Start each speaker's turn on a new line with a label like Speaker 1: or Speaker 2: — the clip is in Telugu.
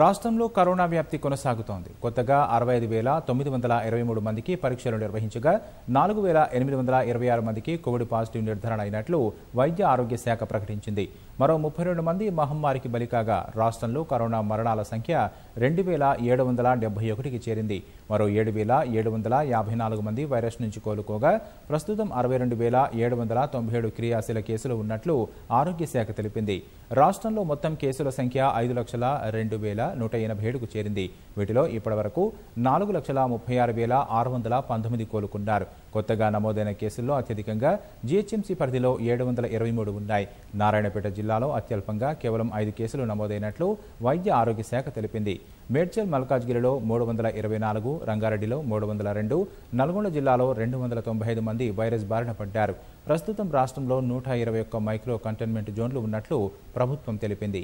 Speaker 1: రాష్ట్రంలో కరోనా వ్యాప్తి కొనసాగుతోంది కొత్తగా అరవై ఐదు వేల తొమ్మిది వందల ఇరవై మూడు మందికి పరీక్షలు నిర్వహించగా నాలుగు వేల ఎనిమిది వందల ఇరవై ఆరు మందికి కోవిడ్ పాజిటివ్ నిర్ధారణ అయినట్లు వైద్య ఆరోగ్య శాఖ ప్రకటించింది మరో ముప్పై రెండు మంది మహమ్మారికి బలికాగా రాష్ట్రంలో కరోనా మరణాల సంఖ్య రెండు వేల ఏడు వందల డెబ్బై ఒకటికి చేరింది మరో ఏడు వేల ఏడు వందల యాభై నాలుగు మంది వైరస్ నుంచి కోలుకోగా ప్రస్తుతం అరవై రెండు వేల ఏడు వందల తొంభై ఏడు క్రియాశీల కేసులు ఉన్నట్లు ఆరోగ్య శాఖ తెలిపింది రాష్ట్రంలో మొత్తం కేసుల సంఖ్య ఐదు లక్షల రెండు వేల వేల నూట ఎనభై ఏడుకు చేరింది వీటిలో ఇప్పటివరకు నాలుగు లక్షల ముప్పై ఆరు వేల ఆరు వందల పంతొమ్మిది కోలుకున్నారు కొత్తగా నమోదైన కేసుల్లో అత్యధికంగా జీహెచ్ఎంసీ పరిధిలో ఏడు వందల ఇరవై మూడు ఉన్నాయి నారాయణపేట జిల్లాలో అత్యల్పంగా కేవలం ఐదు కేసులు నమోదైనట్లు వైద్య ఆరోగ్య శాఖ తెలిపింది మేడ్చల్ మల్కాజ్గిరిలో మూడు వందల ఇరవై నాలుగు రంగారెడ్డిలో మూడు వందల రెండు నల్గొండ జిల్లాలో రెండు వందల తొంభై ఐదు మంది వైరస్ బారిన పడ్డారు ప్రస్తుతం రాష్ట్రంలో నూట ఇరవై ఒక్క మైక్రో కంటైన్మెంట్ జోన్లు ఉన్నట్లు ప్రభుత్వం తెలిపింది